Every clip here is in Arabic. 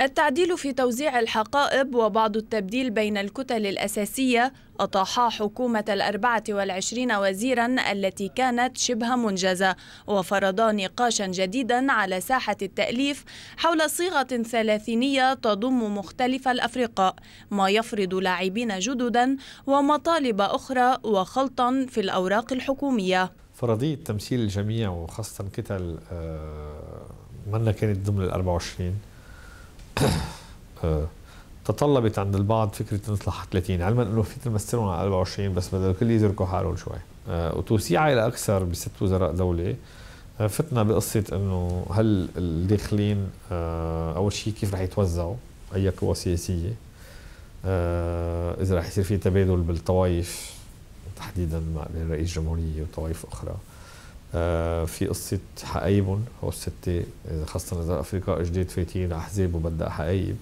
التعديل في توزيع الحقائب وبعض التبديل بين الكتل الأساسية أطاحا حكومة الأربعة والعشرين وزيرا التي كانت شبه منجزة وفرضا نقاشا جديدا على ساحة التأليف حول صيغة ثلاثينية تضم مختلف الأفرقاء ما يفرض لاعبين جددا ومطالب أخرى وخلطا في الأوراق الحكومية فرضية تمثيل الجميع وخاصة كتل آه، منا كانت ضمن ال 24 تطلبت عند البعض فكره نطلع 30 علما انه في تمثلهم على 24 بس بدل الكل يزركوا حالهم شوي آه، وتوسيعة الى اكثر بست وزراء دوله آه، فتنا بقصه انه هل الداخلين آه، اول شيء كيف رح يتوزعوا اي قوى سياسيه اذا رح يصير في تبادل بالطوائف تحديدا مع بين رئيس جمهوريه وطوائف اخرى في قصه حقايبهم هو السته خاصه اذا افريقيا جديد فايتين أحزاب وبدأ حقايب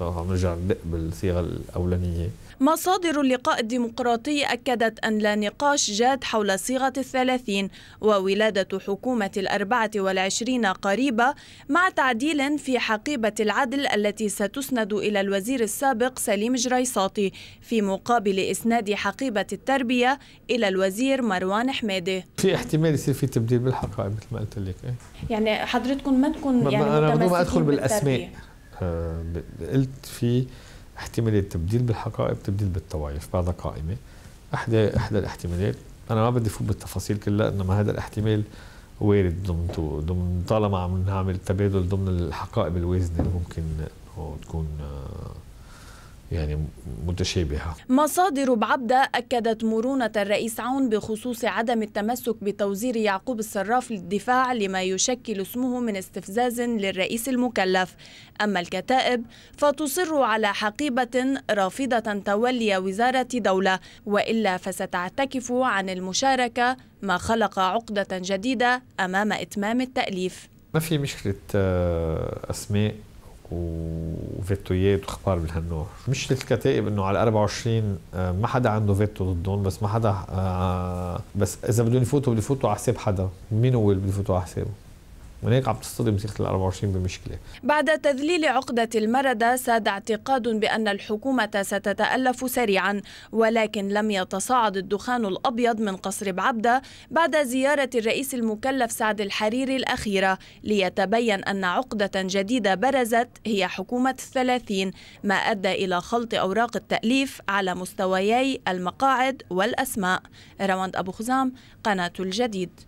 فنرجع بالصيغه الاولانيه مصادر اللقاء الديمقراطي أكدت أن لا نقاش جاد حول صيغة الثلاثين وولادة حكومة الأربعة والعشرين قريبة مع تعديل في حقيبة العدل التي ستسند إلى الوزير السابق سليم جريصاتي في مقابل إسناد حقيبة التربية إلى الوزير مروان حميدة في احتمال يصير في تبديل بالحقائب مثل ما قلت لك إيه؟ يعني حضرتكم ما تكون يعني أنا ما أدخل بالأسماء قلت في احتماليه تبديل بالحقائب تبديل بالطوائف بعد قائمه احدى احدى الاحتمالات انا ما بدي افوت بالتفاصيل كلها انما هذا الاحتمال وارد ضمن ضمن طالما عم نعمل تبادل ضمن الحقائب الوازنه اللي ممكن تكون آه، يعني متشابهة مصادر بعبدة أكدت مرونة الرئيس عون بخصوص عدم التمسك بتوزير يعقوب الصراف للدفاع لما يشكل اسمه من استفزاز للرئيس المكلف أما الكتائب فتصر على حقيبة رافضة تولي وزارة دولة وإلا فستعتكف عن المشاركة ما خلق عقدة جديدة أمام إتمام التأليف ما في مشكلة آه، أسماء وفيتويات واخبار بهالنوع مش الكتائب انه على 24 آه، ما حدا عنده فيتو ضدهم بس ما حدا آه، بس اذا بدهم يفوتوا بده يفوتوا على حساب حدا مين هو اللي بده يفوتوا على حسابه وهناك عم تصطدم سيخة ال 24 بمشكله. بعد تذليل عقده المرده ساد اعتقاد بان الحكومه ستتالف سريعا ولكن لم يتصاعد الدخان الابيض من قصر بعبده بعد زياره الرئيس المكلف سعد الحريري الاخيره ليتبين ان عقده جديده برزت هي حكومه الثلاثين ما ادى الى خلط اوراق التاليف على مستويي المقاعد والاسماء. رواند ابو خزام قناه الجديد.